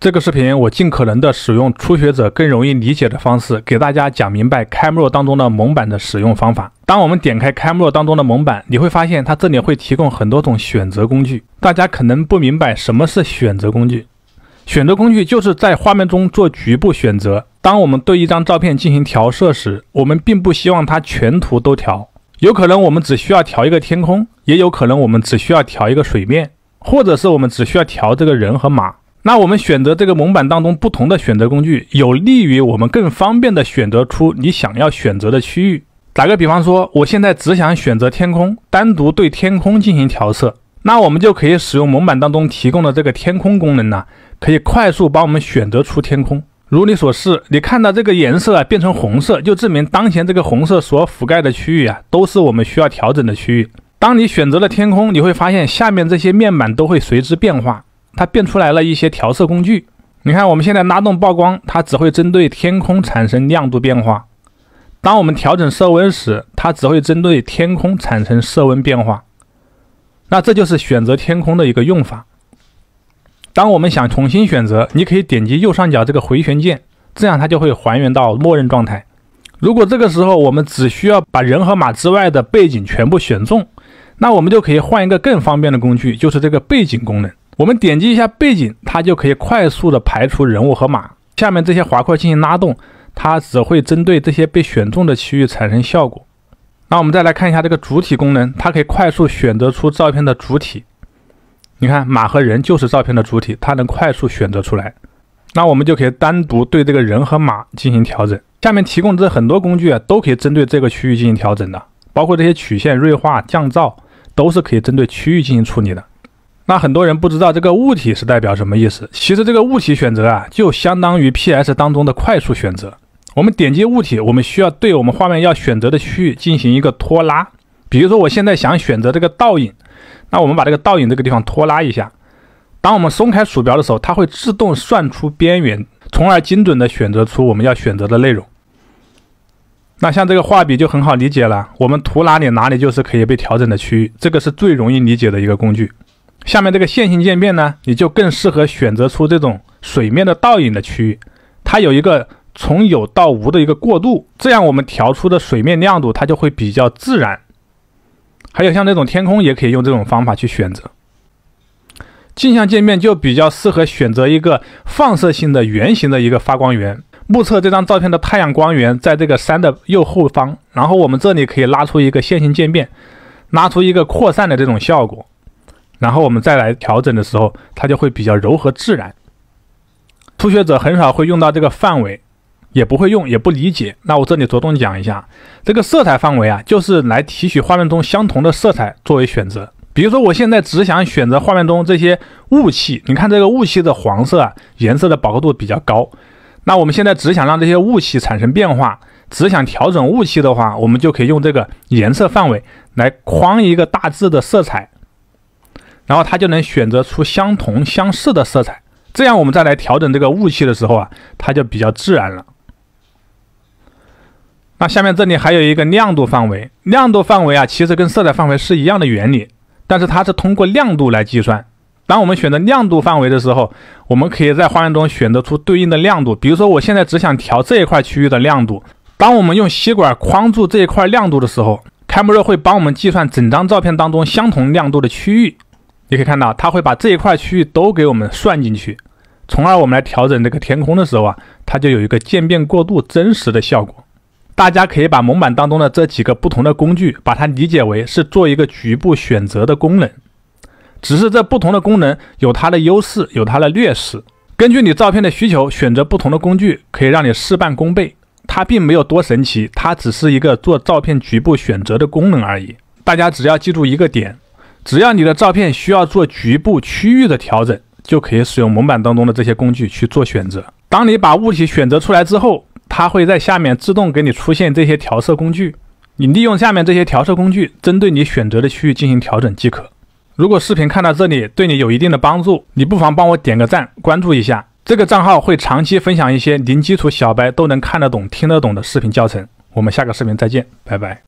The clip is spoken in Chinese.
这个视频我尽可能的使用初学者更容易理解的方式给大家讲明白 c a m e r a 当中的蒙版的使用方法。当我们点开 c a m e r a 当中的蒙版，你会发现它这里会提供很多种选择工具。大家可能不明白什么是选择工具，选择工具就是在画面中做局部选择。当我们对一张照片进行调色时，我们并不希望它全图都调，有可能我们只需要调一个天空，也有可能我们只需要调一个水面，或者是我们只需要调这个人和马。那我们选择这个蒙板当中不同的选择工具有利于我们更方便的选择出你想要选择的区域。打个比方说，我现在只想选择天空，单独对天空进行调色，那我们就可以使用蒙板当中提供的这个天空功能呢，可以快速帮我们选择出天空。如你所示，你看到这个颜色啊变成红色，就证明当前这个红色所覆盖的区域啊，都是我们需要调整的区域。当你选择了天空，你会发现下面这些面板都会随之变化。它变出来了一些调色工具。你看，我们现在拉动曝光，它只会针对天空产生亮度变化；当我们调整色温时，它只会针对天空产生色温变化。那这就是选择天空的一个用法。当我们想重新选择，你可以点击右上角这个回旋键，这样它就会还原到默认状态。如果这个时候我们只需要把人和马之外的背景全部选中，那我们就可以换一个更方便的工具，就是这个背景功能。我们点击一下背景，它就可以快速的排除人物和马。下面这些滑块进行拉动，它只会针对这些被选中的区域产生效果。那我们再来看一下这个主体功能，它可以快速选择出照片的主体。你看，马和人就是照片的主体，它能快速选择出来。那我们就可以单独对这个人和马进行调整。下面提供的很多工具啊，都可以针对这个区域进行调整的，包括这些曲线、锐化、降噪，都是可以针对区域进行处理的。那很多人不知道这个物体是代表什么意思。其实这个物体选择啊，就相当于 PS 当中的快速选择。我们点击物体，我们需要对我们画面要选择的区域进行一个拖拉。比如说我现在想选择这个倒影，那我们把这个倒影这个地方拖拉一下。当我们松开鼠标的时候，它会自动算出边缘，从而精准的选择出我们要选择的内容。那像这个画笔就很好理解了，我们涂哪里，哪里就是可以被调整的区域。这个是最容易理解的一个工具。下面这个线性渐变呢，你就更适合选择出这种水面的倒影的区域，它有一个从有到无的一个过渡，这样我们调出的水面亮度它就会比较自然。还有像这种天空也可以用这种方法去选择。镜像渐变就比较适合选择一个放射性的圆形的一个发光源。目测这张照片的太阳光源在这个山的右后方，然后我们这里可以拉出一个线性渐变，拉出一个扩散的这种效果。然后我们再来调整的时候，它就会比较柔和自然。初学者很少会用到这个范围，也不会用，也不理解。那我这里着重讲一下，这个色彩范围啊，就是来提取画面中相同的色彩作为选择。比如说，我现在只想选择画面中这些雾气，你看这个雾气的黄色啊，颜色的饱和度比较高。那我们现在只想让这些雾气产生变化，只想调整雾气的话，我们就可以用这个颜色范围来框一个大致的色彩。然后它就能选择出相同相似的色彩，这样我们再来调整这个雾气的时候啊，它就比较自然了。那下面这里还有一个亮度范围，亮度范围啊，其实跟色彩范围是一样的原理，但是它是通过亮度来计算。当我们选择亮度范围的时候，我们可以在画面中选择出对应的亮度。比如说我现在只想调这一块区域的亮度，当我们用吸管框住这一块亮度的时候 c a m 会帮我们计算整张照片当中相同亮度的区域。你可以看到，它会把这一块区域都给我们算进去，从而我们来调整这个天空的时候啊，它就有一个渐变过渡真实的效果。大家可以把蒙版当中的这几个不同的工具，把它理解为是做一个局部选择的功能。只是这不同的功能有它的优势，有它的劣势。根据你照片的需求选择不同的工具，可以让你事半功倍。它并没有多神奇，它只是一个做照片局部选择的功能而已。大家只要记住一个点。只要你的照片需要做局部区域的调整，就可以使用蒙版当中的这些工具去做选择。当你把物体选择出来之后，它会在下面自动给你出现这些调色工具。你利用下面这些调色工具，针对你选择的区域进行调整即可。如果视频看到这里对你有一定的帮助，你不妨帮我点个赞，关注一下这个账号，会长期分享一些零基础小白都能看得懂、听得懂的视频教程。我们下个视频再见，拜拜。